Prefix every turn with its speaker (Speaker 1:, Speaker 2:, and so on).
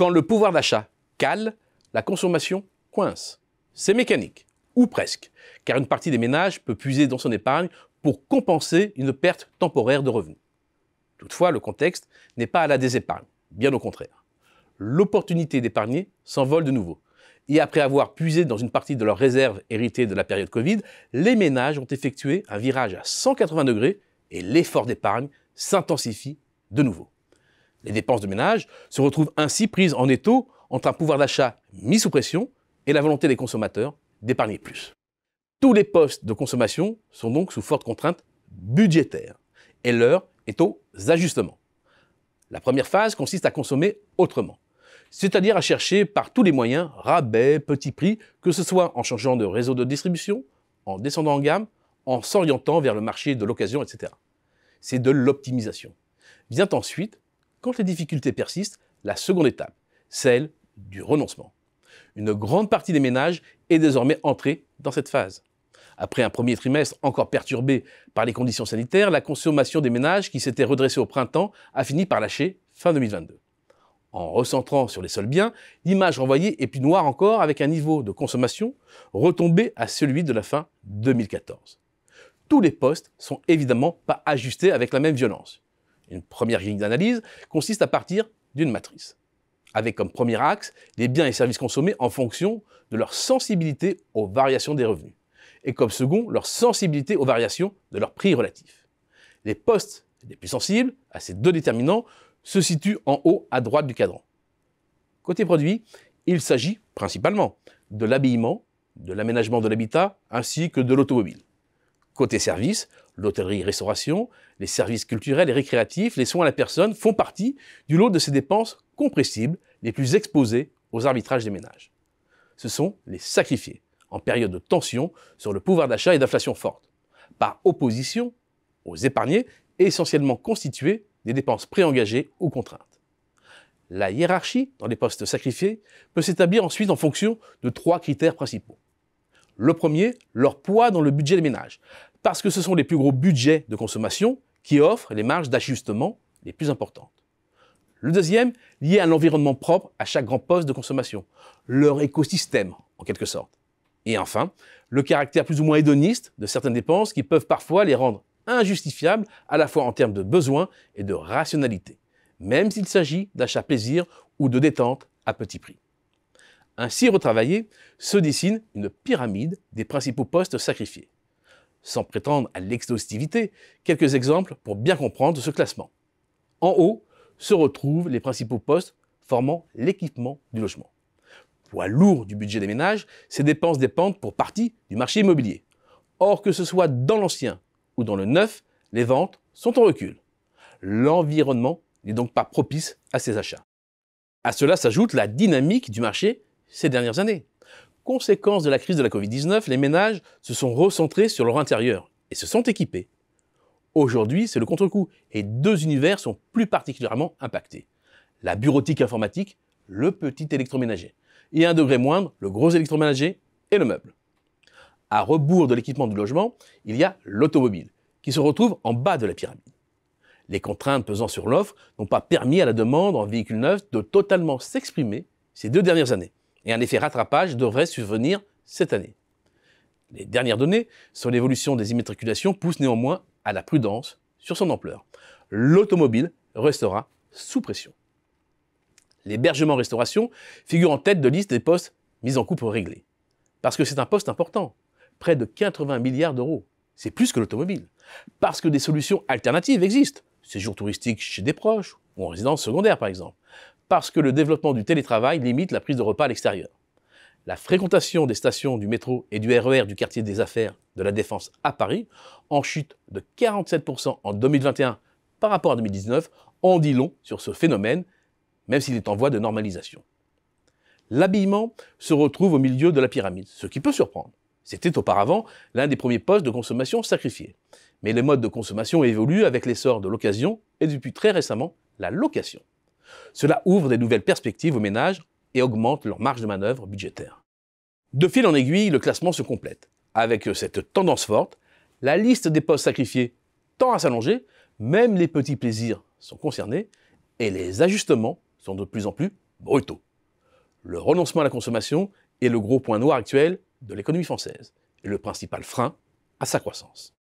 Speaker 1: Quand le pouvoir d'achat cale, la consommation coince. C'est mécanique, ou presque, car une partie des ménages peut puiser dans son épargne pour compenser une perte temporaire de revenus. Toutefois, le contexte n'est pas à la désépargne, bien au contraire. L'opportunité d'épargner s'envole de nouveau. Et après avoir puisé dans une partie de leurs réserves héritées de la période Covid, les ménages ont effectué un virage à 180 degrés et l'effort d'épargne s'intensifie de nouveau. Les dépenses de ménage se retrouvent ainsi prises en étau entre un pouvoir d'achat mis sous pression et la volonté des consommateurs d'épargner plus. Tous les postes de consommation sont donc sous forte contrainte budgétaire et l'heure est aux ajustements. La première phase consiste à consommer autrement, c'est-à-dire à chercher par tous les moyens rabais, petits prix, que ce soit en changeant de réseau de distribution, en descendant en gamme, en s'orientant vers le marché de l'occasion, etc. C'est de l'optimisation. Vient ensuite quand les difficultés persistent, la seconde étape, celle du renoncement. Une grande partie des ménages est désormais entrée dans cette phase. Après un premier trimestre encore perturbé par les conditions sanitaires, la consommation des ménages qui s'était redressée au printemps a fini par lâcher fin 2022. En recentrant sur les seuls biens, l'image renvoyée est plus noire encore avec un niveau de consommation retombé à celui de la fin 2014. Tous les postes sont évidemment pas ajustés avec la même violence une première ligne d'analyse, consiste à partir d'une matrice, avec comme premier axe les biens et services consommés en fonction de leur sensibilité aux variations des revenus, et comme second leur sensibilité aux variations de leurs prix relatifs. Les postes les plus sensibles à ces deux déterminants se situent en haut à droite du cadran. Côté produit, il s'agit principalement de l'habillement, de l'aménagement de l'habitat ainsi que de l'automobile. Côté services, l'hôtellerie-restauration, les services culturels et récréatifs, les soins à la personne font partie du lot de ces dépenses compressibles les plus exposées aux arbitrages des ménages. Ce sont les sacrifiés, en période de tension sur le pouvoir d'achat et d'inflation forte, par opposition aux épargnés essentiellement constitués des dépenses préengagées ou contraintes. La hiérarchie dans les postes sacrifiés peut s'établir ensuite en fonction de trois critères principaux. Le premier, leur poids dans le budget des ménages, parce que ce sont les plus gros budgets de consommation qui offrent les marges d'ajustement les plus importantes. Le deuxième, lié à l'environnement propre à chaque grand poste de consommation, leur écosystème en quelque sorte. Et enfin, le caractère plus ou moins hédoniste de certaines dépenses qui peuvent parfois les rendre injustifiables à la fois en termes de besoins et de rationalité, même s'il s'agit d'achats plaisir ou de détente à petit prix. Ainsi retravaillé, se dessine une pyramide des principaux postes sacrifiés. Sans prétendre à l'exhaustivité, quelques exemples pour bien comprendre ce classement. En haut se retrouvent les principaux postes formant l'équipement du logement. Poids lourd du budget des ménages, ces dépenses dépendent pour partie du marché immobilier. Or, que ce soit dans l'ancien ou dans le neuf, les ventes sont en recul. L'environnement n'est donc pas propice à ces achats. À cela s'ajoute la dynamique du marché ces dernières années. Conséquence de la crise de la Covid-19, les ménages se sont recentrés sur leur intérieur et se sont équipés. Aujourd'hui, c'est le contre-coup et deux univers sont plus particulièrement impactés. La bureautique informatique, le petit électroménager, et à un degré moindre, le gros électroménager et le meuble. À rebours de l'équipement du logement, il y a l'automobile, qui se retrouve en bas de la pyramide. Les contraintes pesant sur l'offre n'ont pas permis à la demande en véhicule neuf de totalement s'exprimer ces deux dernières années et un effet rattrapage devrait survenir cette année. Les dernières données sur l'évolution des immatriculations poussent néanmoins à la prudence sur son ampleur. L'automobile restera sous pression. L'hébergement-restauration figure en tête de liste des postes mis en coupe réglés. Parce que c'est un poste important, près de 80 milliards d'euros. C'est plus que l'automobile. Parce que des solutions alternatives existent, séjour touristique chez des proches ou en résidence secondaire par exemple parce que le développement du télétravail limite la prise de repas à l'extérieur. La fréquentation des stations du métro et du RER e du quartier des affaires de la Défense à Paris en chute de 47% en 2021 par rapport à 2019 en dit long sur ce phénomène, même s'il est en voie de normalisation. L'habillement se retrouve au milieu de la pyramide, ce qui peut surprendre. C'était auparavant l'un des premiers postes de consommation sacrifiés. Mais les modes de consommation évoluent avec l'essor de l'occasion et depuis très récemment, la location. Cela ouvre des nouvelles perspectives aux ménages et augmente leur marge de manœuvre budgétaire. De fil en aiguille, le classement se complète. Avec euh, cette tendance forte, la liste des postes sacrifiés tend à s'allonger, même les petits plaisirs sont concernés, et les ajustements sont de plus en plus brutaux. Le renoncement à la consommation est le gros point noir actuel de l'économie française, et le principal frein à sa croissance.